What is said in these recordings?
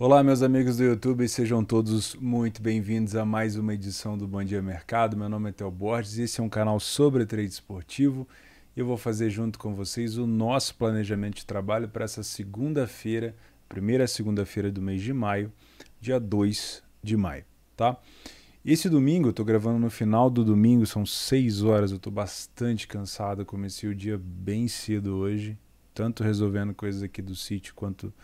Olá, meus amigos do YouTube, sejam todos muito bem-vindos a mais uma edição do Bom Dia Mercado. Meu nome é Theo Borges, e esse é um canal sobre trade esportivo. Eu vou fazer junto com vocês o nosso planejamento de trabalho para essa segunda-feira, primeira segunda-feira do mês de maio, dia 2 de maio, tá? Esse domingo, eu estou gravando no final do domingo, são 6 horas, eu estou bastante cansado, comecei o dia bem cedo hoje, tanto resolvendo coisas aqui do sítio quanto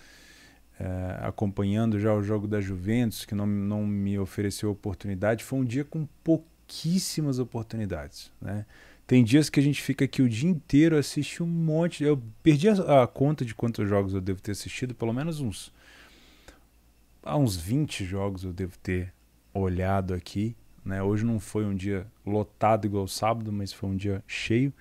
é, acompanhando já o jogo da Juventus, que não, não me ofereceu oportunidade, foi um dia com pouquíssimas oportunidades. Né? Tem dias que a gente fica aqui o dia inteiro, assiste um monte. Eu perdi a, a conta de quantos jogos eu devo ter assistido, pelo menos uns. Há uns 20 jogos eu devo ter olhado aqui. Né? Hoje não foi um dia lotado igual sábado, mas foi um dia cheio.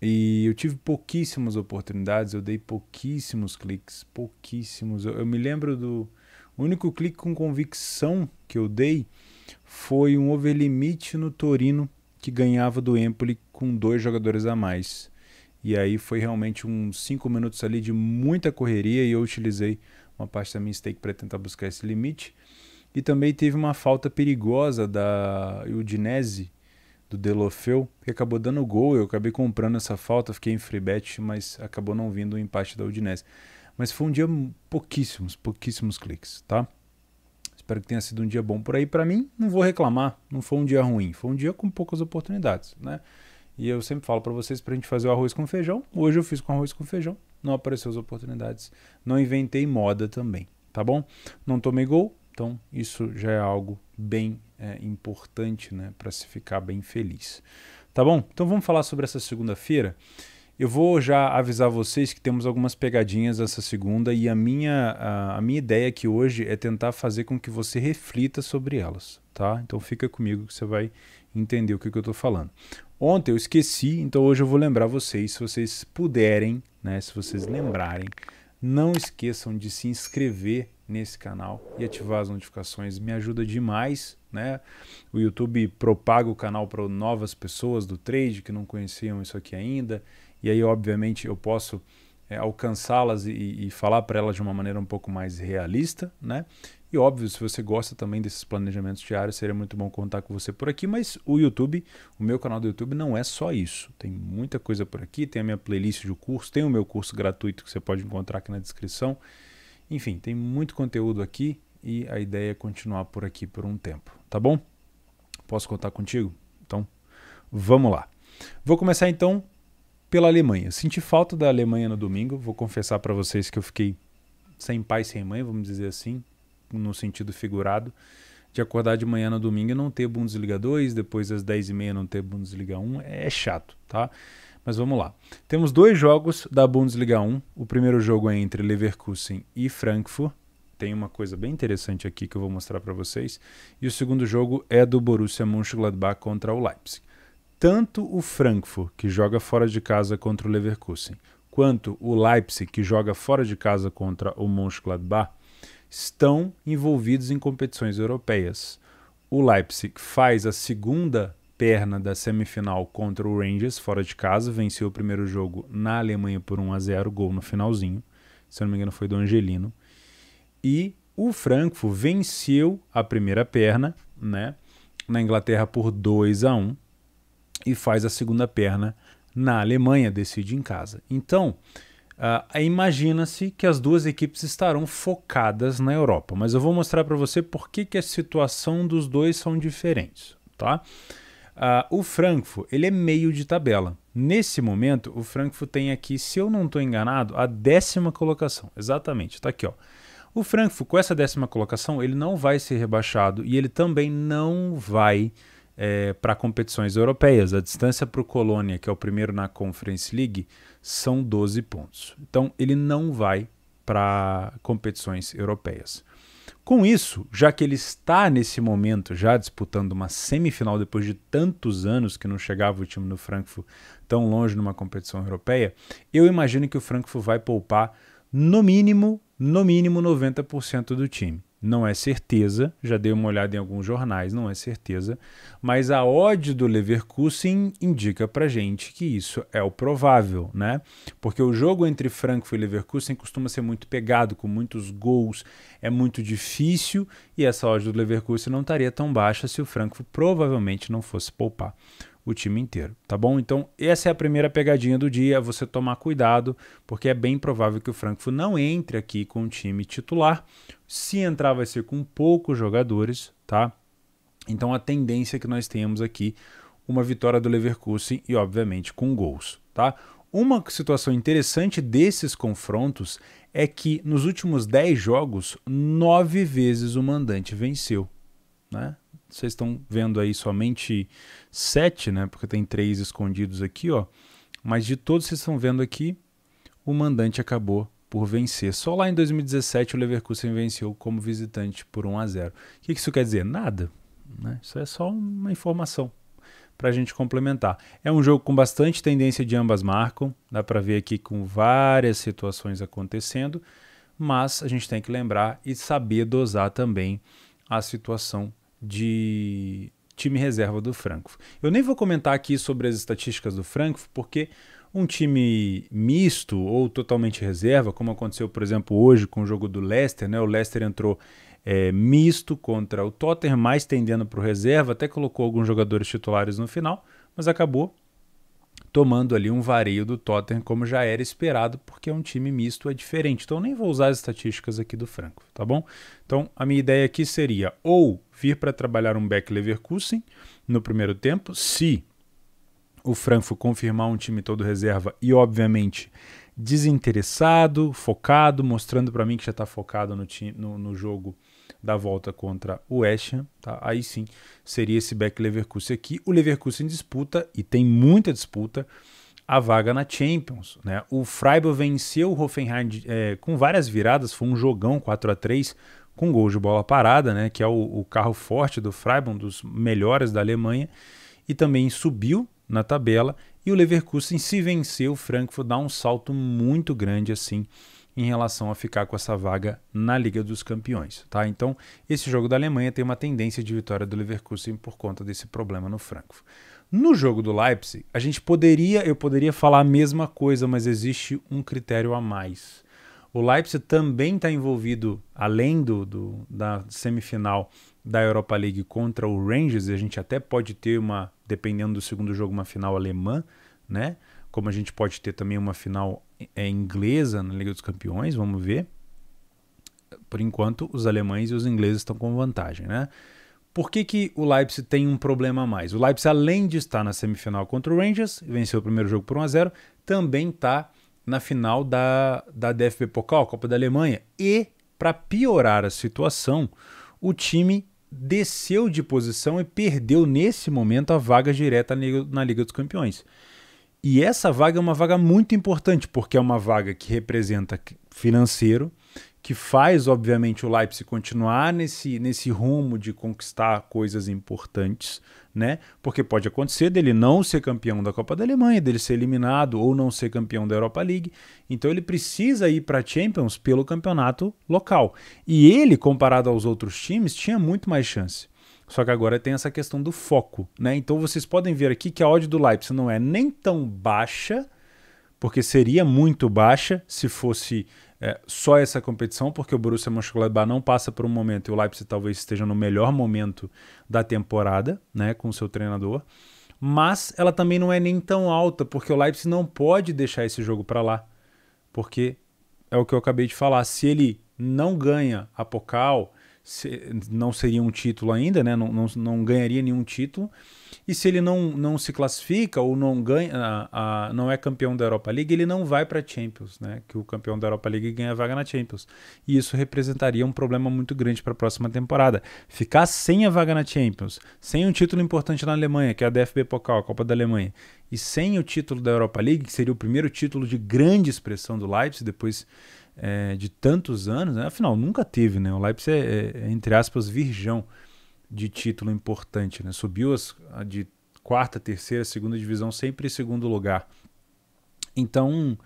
E eu tive pouquíssimas oportunidades, eu dei pouquíssimos cliques, pouquíssimos. Eu, eu me lembro do o único clique com convicção que eu dei foi um overlimite no Torino que ganhava do Empoli com dois jogadores a mais. E aí foi realmente uns 5 minutos ali de muita correria e eu utilizei uma parte da minha stake para tentar buscar esse limite. E também teve uma falta perigosa da Udinese do Delofeu, que acabou dando gol. Eu acabei comprando essa falta, fiquei em free bet, mas acabou não vindo o empate da Udinese. Mas foi um dia pouquíssimos, pouquíssimos cliques, tá? Espero que tenha sido um dia bom por aí. Para mim, não vou reclamar, não foi um dia ruim, foi um dia com poucas oportunidades, né? E eu sempre falo para vocês para a gente fazer o arroz com feijão. Hoje eu fiz com arroz com feijão, não apareceu as oportunidades. Não inventei moda também, tá bom? Não tomei gol, então, isso já é algo bem é, importante né, para se ficar bem feliz. Tá bom? Então, vamos falar sobre essa segunda-feira. Eu vou já avisar vocês que temos algumas pegadinhas essa segunda e a minha, a, a, minha ideia aqui hoje é tentar fazer com que você reflita sobre elas, tá? Então fica comigo que você vai entender o que, que eu estou falando. Ontem eu esqueci, então hoje eu vou lembrar vocês, se vocês puderem, né, se vocês lembrarem, não esqueçam de se inscrever nesse canal e ativar as notificações. Me ajuda demais, né? O YouTube propaga o canal para novas pessoas do trade que não conheciam isso aqui ainda. E aí, obviamente, eu posso é, alcançá-las e, e falar para elas de uma maneira um pouco mais realista, né? E óbvio, se você gosta também desses planejamentos diários, seria muito bom contar com você por aqui. Mas o YouTube, o meu canal do YouTube, não é só isso. Tem muita coisa por aqui. Tem a minha playlist de curso, tem o meu curso gratuito que você pode encontrar aqui na descrição. Enfim, tem muito conteúdo aqui e a ideia é continuar por aqui por um tempo, tá bom? Posso contar contigo? Então, vamos lá. Vou começar então pela Alemanha. Senti falta da Alemanha no domingo, vou confessar para vocês que eu fiquei sem pai, sem mãe, vamos dizer assim, no sentido figurado, de acordar de manhã no domingo e não ter Bundesliga 2, depois às 10h30 não ter Bundesliga 1, é chato, tá? Mas vamos lá. Temos dois jogos da Bundesliga 1. O primeiro jogo é entre Leverkusen e Frankfurt. Tem uma coisa bem interessante aqui que eu vou mostrar para vocês. E o segundo jogo é do Borussia Mönchengladbach contra o Leipzig. Tanto o Frankfurt, que joga fora de casa contra o Leverkusen, quanto o Leipzig, que joga fora de casa contra o Mönchengladbach, estão envolvidos em competições europeias. O Leipzig faz a segunda perna da semifinal contra o Rangers, fora de casa, venceu o primeiro jogo na Alemanha por 1 a 0 gol no finalzinho, se não me engano foi do Angelino. E o Frankfurt venceu a primeira perna, né, na Inglaterra por 2 a 1 e faz a segunda perna na Alemanha, decide em casa. Então, uh, imagina-se que as duas equipes estarão focadas na Europa, mas eu vou mostrar para você por que, que a situação dos dois são diferentes, tá? Uh, o Frankfurt, ele é meio de tabela. Nesse momento, o Frankfurt tem aqui, se eu não estou enganado, a décima colocação. Exatamente, está aqui. Ó. O Frankfurt, com essa décima colocação, ele não vai ser rebaixado e ele também não vai é, para competições europeias. A distância para o Colônia, que é o primeiro na Conference League, são 12 pontos. Então, ele não vai para competições europeias. Com isso, já que ele está nesse momento já disputando uma semifinal depois de tantos anos que não chegava o time do Frankfurt tão longe numa competição europeia, eu imagino que o Frankfurt vai poupar no mínimo, no mínimo 90% do time não é certeza, já dei uma olhada em alguns jornais, não é certeza, mas a ódio do Leverkusen indica pra gente que isso é o provável, né? Porque o jogo entre Frankfurt e Leverkusen costuma ser muito pegado, com muitos gols, é muito difícil e essa ódio do Leverkusen não estaria tão baixa se o Frankfurt provavelmente não fosse poupar o time inteiro, tá bom? Então, essa é a primeira pegadinha do dia, você tomar cuidado, porque é bem provável que o Frankfurt não entre aqui com o time titular. Se entrar, vai ser com poucos jogadores, tá? Então, a tendência é que nós tenhamos aqui uma vitória do Leverkusen e, obviamente, com gols, tá? Uma situação interessante desses confrontos é que nos últimos 10 jogos, nove vezes o mandante venceu, né? vocês estão vendo aí somente sete, né? Porque tem três escondidos aqui, ó. Mas de todos vocês estão vendo aqui, o mandante acabou por vencer. Só lá em 2017 o Leverkusen venceu como visitante por 1 a 0. O que isso quer dizer? Nada. Né? Isso é só uma informação para a gente complementar. É um jogo com bastante tendência de ambas marcam, dá para ver aqui com várias situações acontecendo, mas a gente tem que lembrar e saber dosar também a situação de time reserva do Frankfurt. Eu nem vou comentar aqui sobre as estatísticas do Frankfurt, porque um time misto ou totalmente reserva, como aconteceu, por exemplo, hoje com o jogo do Leicester, né? O Leicester entrou é, misto contra o Tottenham, mais tendendo para o reserva, até colocou alguns jogadores titulares no final, mas acabou tomando ali um vareio do Tottenham, como já era esperado, porque é um time misto, é diferente. Então, nem vou usar as estatísticas aqui do Franco, tá bom? Então, a minha ideia aqui seria ou vir para trabalhar um Beck Leverkusen no primeiro tempo, se o Frankfurt confirmar um time todo reserva e, obviamente, desinteressado, focado, mostrando para mim que já está focado no, time, no, no jogo da volta contra o West Ham, tá? aí sim seria esse Beck Leverkusen aqui. O Leverkusen disputa, e tem muita disputa, a vaga na Champions. Né? O Freiburg venceu o Hoffenheim é, com várias viradas, foi um jogão 4 a 3 com gol de bola parada, né? que é o, o carro forte do Freiburg, um dos melhores da Alemanha, e também subiu na tabela. E o Leverkusen, se vencer o Frankfurt, dá um salto muito grande assim em relação a ficar com essa vaga na Liga dos Campeões. Tá? Então, esse jogo da Alemanha tem uma tendência de vitória do Leverkusen por conta desse problema no Frankfurt. No jogo do Leipzig, a gente poderia, eu poderia falar a mesma coisa, mas existe um critério a mais. O Leipzig também está envolvido, além do, do, da semifinal da Europa League contra o Rangers, e a gente até pode ter uma, dependendo do segundo jogo, uma final alemã, né? Como a gente pode ter também uma final é, inglesa na Liga dos Campeões, vamos ver. Por enquanto, os alemães e os ingleses estão com vantagem, né? Por que, que o Leipzig tem um problema a mais? O Leipzig, além de estar na semifinal contra o Rangers, venceu o primeiro jogo por 1 a 0 também está na final da, da DFB Pokal, Copa da Alemanha. E, para piorar a situação, o time desceu de posição e perdeu, nesse momento, a vaga direta na Liga dos Campeões. E essa vaga é uma vaga muito importante, porque é uma vaga que representa financeiro, que faz, obviamente, o Leipzig continuar nesse, nesse rumo de conquistar coisas importantes, né? Porque pode acontecer dele não ser campeão da Copa da Alemanha, dele ser eliminado ou não ser campeão da Europa League. Então ele precisa ir para a Champions pelo campeonato local. E ele, comparado aos outros times, tinha muito mais chance. Só que agora tem essa questão do foco, né? Então vocês podem ver aqui que a odd do Leipzig não é nem tão baixa, porque seria muito baixa se fosse é, só essa competição, porque o Borussia Mönchengladbach não passa por um momento e o Leipzig talvez esteja no melhor momento da temporada, né, com seu treinador. Mas ela também não é nem tão alta, porque o Leipzig não pode deixar esse jogo para lá, porque é o que eu acabei de falar. Se ele não ganha a Pokal, se, não seria um título ainda, né? Não, não, não, ganharia nenhum título. E se ele não, não se classifica ou não ganha, a, a, não é campeão da Europa League, ele não vai para a Champions, né? Que o campeão da Europa League ganha vaga na Champions. E isso representaria um problema muito grande para a próxima temporada. Ficar sem a vaga na Champions, sem um título importante na Alemanha, que é a DFB Pokal, a Copa da Alemanha, e sem o título da Europa League, que seria o primeiro título de grande expressão do Leipzig, depois é, de tantos anos, né? afinal, nunca teve, né? O Leipzig é, é, é entre aspas, virgão de título importante, né? Subiu as, de quarta, terceira, segunda divisão, sempre em segundo lugar. Então,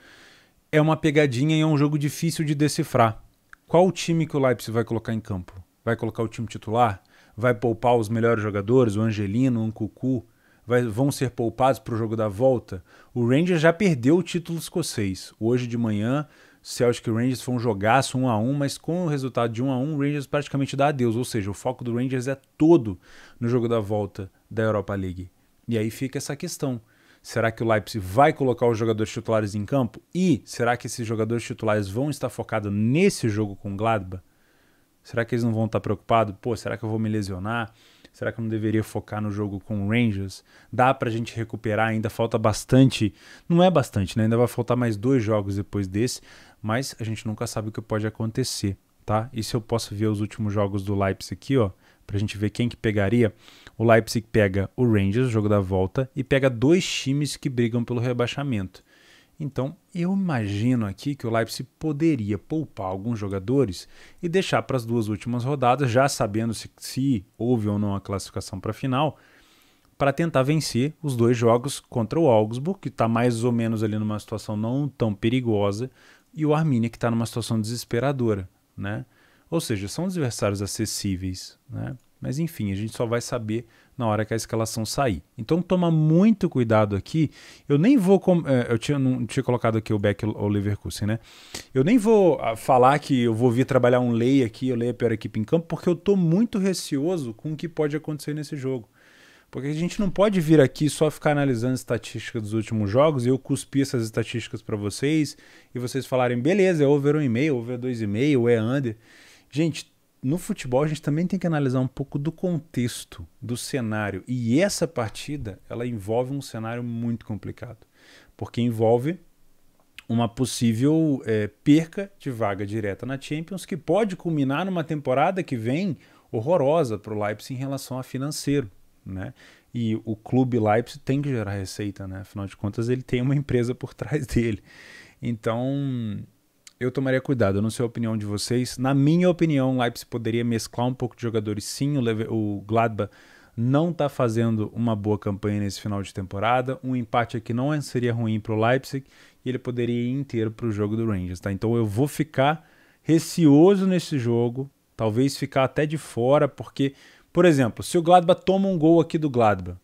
é uma pegadinha e é um jogo difícil de decifrar. Qual o time que o Leipzig vai colocar em campo? Vai colocar o time titular? Vai poupar os melhores jogadores, o Angelino, o Nkuku? Vai, vão ser poupados para o jogo da volta? O Rangers já perdeu o título escocês. Hoje de manhã Celtic Rangers foi um jogaço 1 a 1 mas com o resultado de 1 a 1 o Rangers praticamente dá adeus. Ou seja, o foco do Rangers é todo no jogo da volta da Europa League. E aí fica essa questão. Será que o Leipzig vai colocar os jogadores titulares em campo? E será que esses jogadores titulares vão estar focados nesse jogo com o Gladbach? Será que eles não vão estar preocupados? Pô, será que eu vou me lesionar? Será que eu não deveria focar no jogo com o Rangers? Dá pra gente recuperar, ainda falta bastante. Não é bastante, né? Ainda vai faltar mais dois jogos depois desse mas a gente nunca sabe o que pode acontecer, tá? E se eu posso ver os últimos jogos do Leipzig aqui, ó, pra gente ver quem que pegaria, o Leipzig pega o Rangers, o jogo da volta, e pega dois times que brigam pelo rebaixamento. Então, eu imagino aqui que o Leipzig poderia poupar alguns jogadores e deixar para as duas últimas rodadas, já sabendo se, se houve ou não a classificação para a final, para tentar vencer os dois jogos contra o Augsburg, que está mais ou menos ali numa situação não tão perigosa, e o Armínia, que está numa situação desesperadora. Né? Ou seja, são adversários acessíveis. Né? Mas enfim, a gente só vai saber na hora que a escalação sair. Então toma muito cuidado aqui. Eu nem vou. É, eu tinha, não tinha colocado aqui o Beck ou o Leverkusen, né? Eu nem vou ah, falar que eu vou vir trabalhar um lei aqui, eu leio a pior equipe em campo, porque eu tô muito receoso com o que pode acontecer nesse jogo. Porque a gente não pode vir aqui só ficar analisando estatísticas dos últimos jogos e eu cuspir essas estatísticas para vocês e vocês falarem, beleza, é over 1,5, over 2,5, é under. Gente, no futebol a gente também tem que analisar um pouco do contexto, do cenário. E essa partida, ela envolve um cenário muito complicado. Porque envolve uma possível é, perca de vaga direta na Champions, que pode culminar numa temporada que vem horrorosa para o Leipzig em relação a financeiro né? E o clube Leipzig tem que gerar receita, né? Afinal de contas, ele tem uma empresa por trás dele. Então, eu tomaria cuidado. Eu não sei a opinião de vocês. Na minha opinião, o Leipzig poderia mesclar um pouco de jogadores. Sim, o, Leve o Gladbach não está fazendo uma boa campanha nesse final de temporada. Um empate aqui não é, seria ruim para o Leipzig e ele poderia ir inteiro para o jogo do Rangers. Tá? Então eu vou ficar receoso nesse jogo, talvez ficar até de fora, porque por exemplo, se o Gladbach toma um gol aqui do Gladbach,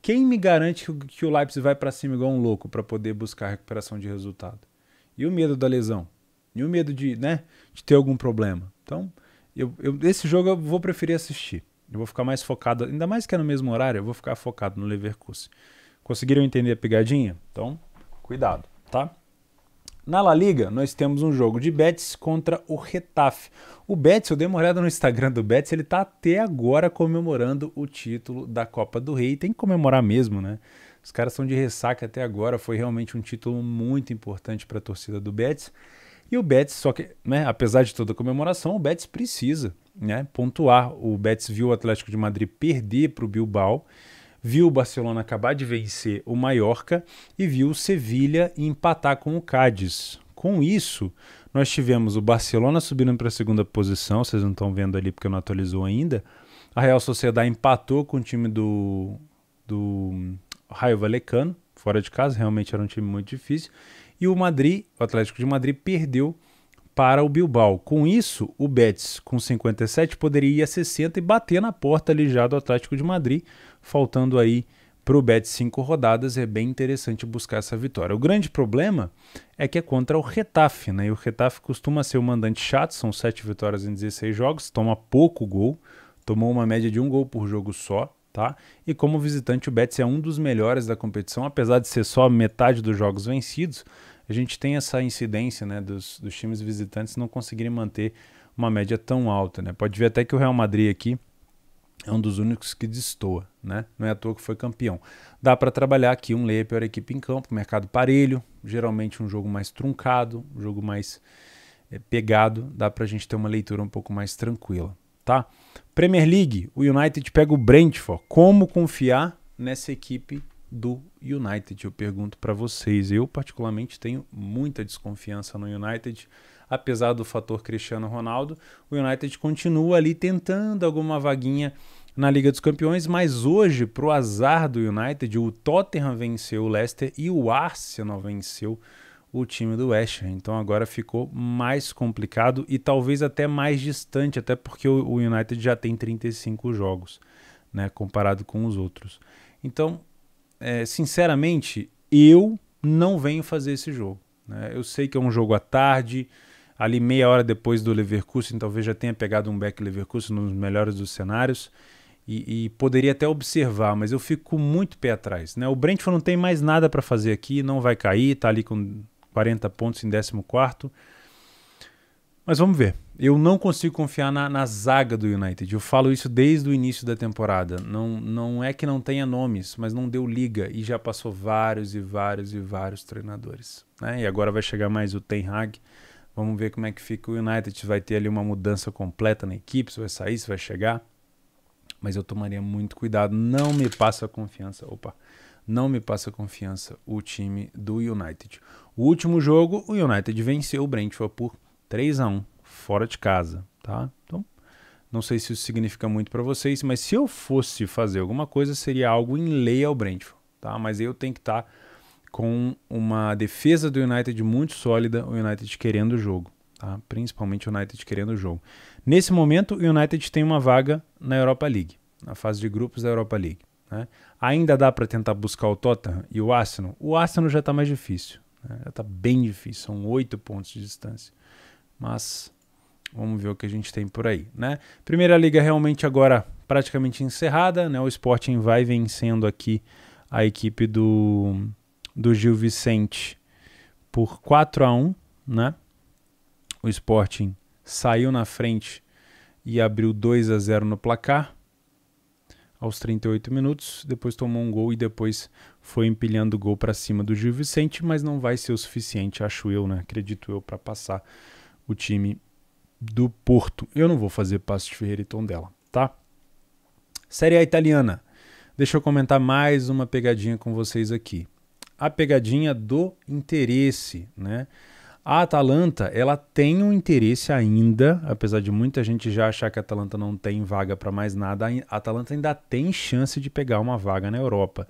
quem me garante que o Leipzig vai para cima igual um louco para poder buscar a recuperação de resultado? E o medo da lesão? E o medo de, né, de ter algum problema? Então, eu, eu, esse jogo eu vou preferir assistir. Eu vou ficar mais focado, ainda mais que é no mesmo horário, eu vou ficar focado no Leverkusen. Conseguiram entender a pegadinha? Então, cuidado, tá? Na La Liga, nós temos um jogo de Betis contra o Retafe. O Betis, eu dei uma olhada no Instagram do Betis, ele está até agora comemorando o título da Copa do Rei. Tem que comemorar mesmo, né? Os caras estão de ressaca até agora. Foi realmente um título muito importante para a torcida do Betis. E o Betis, só que, né, apesar de toda a comemoração, o Betis precisa né, pontuar. O Betis viu o Atlético de Madrid perder para o Bilbao viu o Barcelona acabar de vencer o Mallorca e viu o Sevilha empatar com o Cádiz. Com isso, nós tivemos o Barcelona subindo para a segunda posição, vocês não estão vendo ali porque não atualizou ainda. A Real Sociedade empatou com o time do, do Raio Valecano, fora de casa, realmente era um time muito difícil. E o Madrid, o Atlético de Madrid, perdeu para o Bilbao. Com isso, o Betis, com 57, poderia ir a 60 e bater na porta ali já do Atlético de Madrid, faltando aí para o Betis cinco rodadas. É bem interessante buscar essa vitória. O grande problema é que é contra o Retafe, né? E o Retafe costuma ser o mandante chato, são sete vitórias em 16 jogos, toma pouco gol, tomou uma média de um gol por jogo só, Tá? E como visitante, o Betis é um dos melhores da competição, apesar de ser só metade dos jogos vencidos, a gente tem essa incidência né, dos, dos times visitantes não conseguirem manter uma média tão alta. Né? Pode ver até que o Real Madrid aqui é um dos únicos que destoa, né? Não é à toa que foi campeão. Dá para trabalhar aqui um lei a pior equipe em campo, mercado parelho, geralmente um jogo mais truncado, um jogo mais é, pegado, dá para a gente ter uma leitura um pouco mais tranquila, tá? Premier League, o United pega o Brentford. Como confiar nessa equipe do United. Eu pergunto para vocês, eu particularmente tenho muita desconfiança no United, apesar do fator Cristiano Ronaldo, o United continua ali tentando alguma vaguinha na Liga dos Campeões, mas hoje, para o azar do United, o Tottenham venceu o Leicester e o Arsenal venceu o time do West Ham. Então agora ficou mais complicado e talvez até mais distante, até porque o United já tem 35 jogos, né, comparado com os outros. Então é, sinceramente, eu não venho fazer esse jogo. Né? Eu sei que é um jogo à tarde, ali meia hora depois do Leverkusen, talvez já tenha pegado um back Leverkusen nos melhores dos cenários. E, e, poderia até observar, mas eu fico muito pé atrás. Né? O Brentford não tem mais nada para fazer aqui, não vai cair, está ali com 40 pontos em 14. Mas vamos ver eu não consigo confiar na, na, zaga do United. Eu falo isso desde o início da temporada. Não, não é que não tenha nomes, mas não deu liga e já passou vários e vários e vários treinadores. Né? E agora vai chegar mais o Ten Hag. Vamos ver como é que fica o United. Vai ter ali uma mudança completa na equipe, se vai sair, se vai chegar. Mas eu tomaria muito cuidado. Não me passa confiança. Opa não me passa confiança o time do United. O último jogo, o United venceu o Brentford por 3 a 1 fora de casa, tá? Então, não sei se isso significa muito para vocês, mas se eu fosse fazer alguma coisa, seria algo em lei ao Brentford, tá? Mas eu tenho que estar tá com uma defesa do United muito sólida, o United querendo o jogo, tá? Principalmente o United querendo o jogo. Nesse momento, o United tem uma vaga na Europa League, na fase de grupos da Europa League. Né? Ainda dá para tentar buscar o Tottenham e o Arsenal. O Arsenal já está mais difícil, né? já está bem difícil, são oito pontos de distância. Mas Vamos ver o que a gente tem por aí, né? Primeira liga realmente agora praticamente encerrada, né? O Sporting vai vencendo aqui a equipe do, do Gil Vicente por 4 a 1, né? O Sporting saiu na frente e abriu 2 a 0 no placar aos 38 minutos, depois tomou um gol e depois foi empilhando o gol para cima do Gil Vicente, mas não vai ser o suficiente, acho eu, né? Acredito eu para passar o time do Porto. Eu não vou fazer passo de Ferreira e Tondela, tá? Série A italiana. Deixa eu comentar mais uma pegadinha com vocês aqui. A pegadinha do interesse, né? A Atalanta, ela tem um interesse ainda, apesar de muita gente já achar que a Atalanta não tem vaga para mais nada, a Atalanta ainda tem chance de pegar uma vaga na Europa.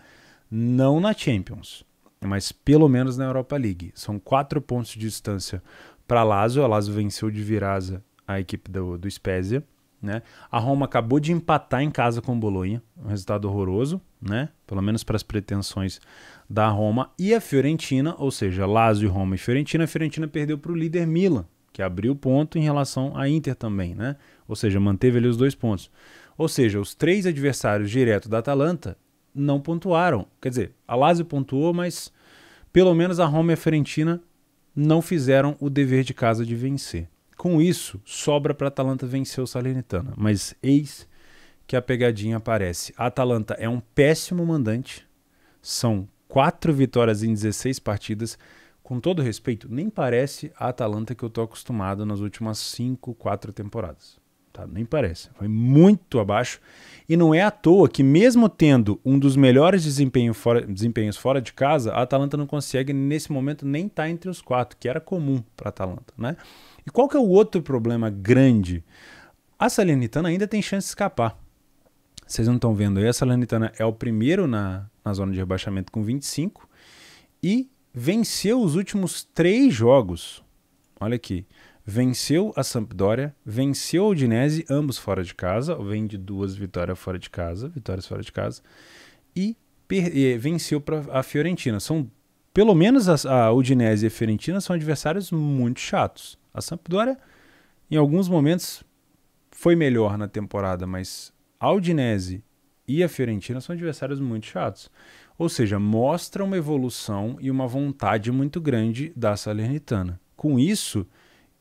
Não na Champions, mas pelo menos na Europa League. São quatro pontos de distância para Lazio. A Lazio venceu de virada a equipe do, do Spezia. Né? A Roma acabou de empatar em casa com o Bolonha, um resultado horroroso, né? pelo menos para as pretensões da Roma. E a Fiorentina, ou seja, Lazio, Roma e Fiorentina, a Fiorentina perdeu para o líder Milan, que abriu ponto em relação à Inter também, né? ou seja, manteve ali os dois pontos. Ou seja, os três adversários direto da Atalanta não pontuaram. Quer dizer, a Lazio pontuou, mas pelo menos a Roma e a Fiorentina não fizeram o dever de casa de vencer. Com isso, sobra para a Atalanta vencer o Salernitana, mas eis que a pegadinha aparece. A Atalanta é um péssimo mandante, são quatro vitórias em 16 partidas. Com todo respeito, nem parece a Atalanta que eu estou acostumado nas últimas cinco, quatro temporadas tá? Nem parece. Foi muito abaixo. E não é à toa que, mesmo tendo um dos melhores desempenho fora, desempenhos fora de casa, a Atalanta não consegue, nesse momento, nem estar tá entre os quatro, que era comum para a Atalanta. Né? E qual que é o outro problema grande? A Salernitana ainda tem chance de escapar. Vocês não estão vendo aí, a Salernitana é o primeiro na, na zona de rebaixamento com 25 e venceu os últimos três jogos olha aqui, venceu a Sampdoria, venceu a Udinese, ambos fora de casa, vem de duas vitórias fora de casa, vitórias fora de casa, e venceu pra, a Fiorentina. São, pelo menos a, a Udinese e a Fiorentina são adversários muito chatos. A Sampdoria, em alguns momentos, foi melhor na temporada, mas a Udinese e a Fiorentina são adversários muito chatos. Ou seja, mostra uma evolução e uma vontade muito grande da Salernitana. Com isso,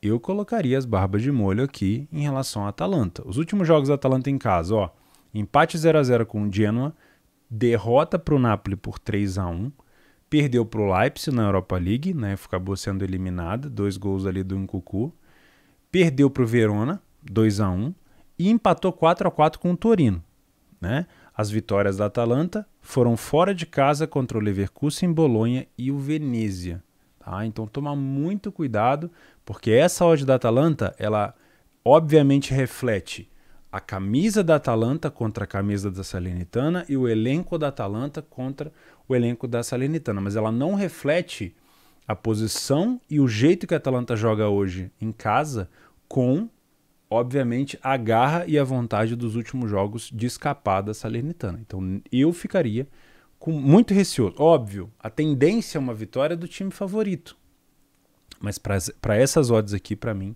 eu colocaria as barbas de molho aqui em relação à Atalanta. Os últimos jogos da Atalanta em casa, ó, empate 0 a 0 com o Genoa, derrota para o Napoli por 3 a 1 perdeu para o Leipzig na Europa League, né, acabou sendo eliminada, dois gols ali do Nkunku, perdeu para o Verona, 2 a 1 e empatou 4 a 4 com o Torino. Né? As vitórias da Atalanta foram fora de casa contra o Leverkusen, Bolonha e o Venezia. Tá? Então toma muito cuidado, porque essa odd da Atalanta, ela obviamente reflete a camisa da Atalanta contra a camisa da Salernitana e o elenco da Atalanta contra o elenco da Salernitana, mas ela não reflete a posição e o jeito que a Atalanta joga hoje em casa com, obviamente, a garra e a vontade dos últimos jogos de escapar da Salernitana. Então eu ficaria com muito receoso. Óbvio, a tendência é uma vitória do time favorito. Mas para essas odds aqui, para mim,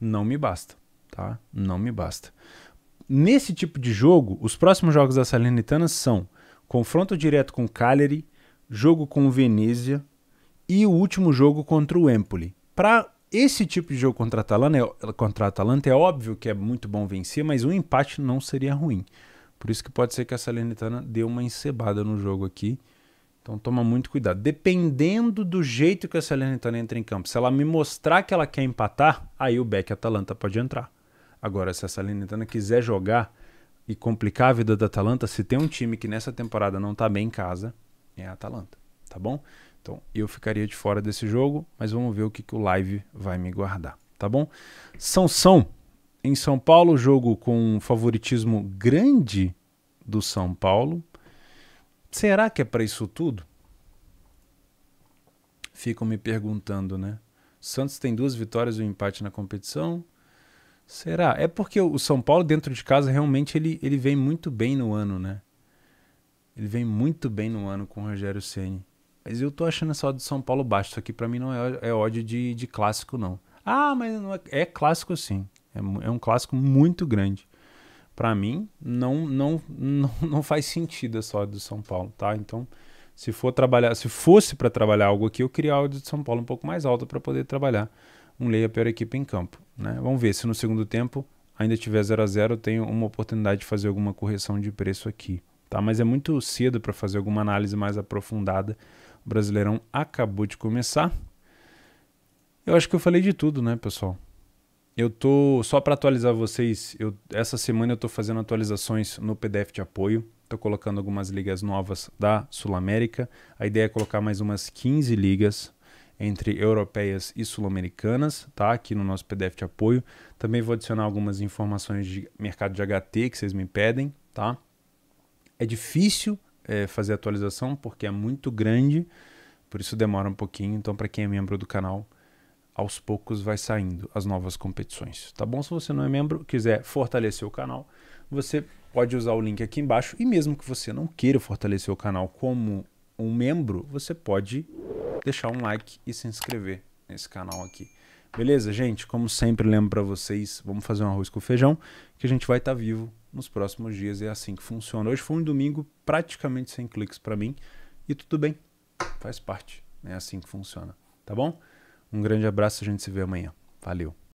não me basta. tá? Não me basta. Nesse tipo de jogo, os próximos jogos da Salernitana são confronto direto com o Cagliari, jogo com o Venezia e o último jogo contra o Empoli. Para esse tipo de jogo contra a Atalanta, é, contra a Atalanta é óbvio que é muito bom vencer, mas um empate não seria ruim. Por isso que pode ser que a Salernitana dê uma encebada no jogo aqui. Então toma muito cuidado. Dependendo do jeito que a Salernitana entra em campo, se ela me mostrar que ela quer empatar, aí o Beck Atalanta pode entrar. Agora, se a Salernitana quiser jogar e complicar a vida da Atalanta, se tem um time que nessa temporada não está bem em casa, é a Atalanta, tá bom? Então eu ficaria de fora desse jogo, mas vamos ver o que, que o live vai me guardar, tá bom? Sansão em São Paulo, jogo com um favoritismo grande do São Paulo. Será que é para isso tudo? Ficam me perguntando, né? Santos tem duas vitórias e um empate na competição. Será? É porque o São Paulo dentro de casa realmente ele, ele vem muito bem no ano, né? Ele vem muito bem no ano com o Rogério Ceni. Mas eu tô achando essa ódio de São Paulo baixo Isso aqui para mim não é, é ódio de, de clássico, não. Ah, mas não é, é clássico sim. É, é um clássico muito grande. Para mim, não, não, não, não faz sentido a só do São Paulo, tá? Então, se for trabalhar, se fosse para trabalhar algo aqui, eu queria a áudio de São Paulo um pouco mais alta para poder trabalhar um leia a pior equipe em campo, né? Vamos ver se no segundo tempo ainda tiver 0 a 0, eu tenho uma oportunidade de fazer alguma correção de preço aqui, tá? Mas é muito cedo para fazer alguma análise mais aprofundada. O Brasileirão acabou de começar. Eu acho que eu falei de tudo, né, pessoal? Eu tô só para atualizar vocês, eu, essa semana eu tô fazendo atualizações no PDF de apoio. Tô colocando algumas ligas novas da Sul América. A ideia é colocar mais umas 15 ligas entre europeias e sul-americanas, tá? Aqui no nosso PDF de apoio. Também vou adicionar algumas informações de mercado de HT que vocês me pedem, tá? É difícil é, fazer atualização porque é muito grande, por isso demora um pouquinho. Então, para quem é membro do canal, aos poucos vai saindo as novas competições, tá bom? Se você não é membro, quiser fortalecer o canal, você pode usar o link aqui embaixo e mesmo que você não queira fortalecer o canal como um membro, você pode deixar um like e se inscrever nesse canal aqui. Beleza, gente? Como sempre, lembro para vocês, vamos fazer um arroz com feijão, que a gente vai estar tá vivo nos próximos dias, é assim que funciona. Hoje foi um domingo praticamente sem cliques para mim, e tudo bem, faz parte, é assim que funciona, tá bom? Um grande abraço, a gente se vê amanhã. Valeu.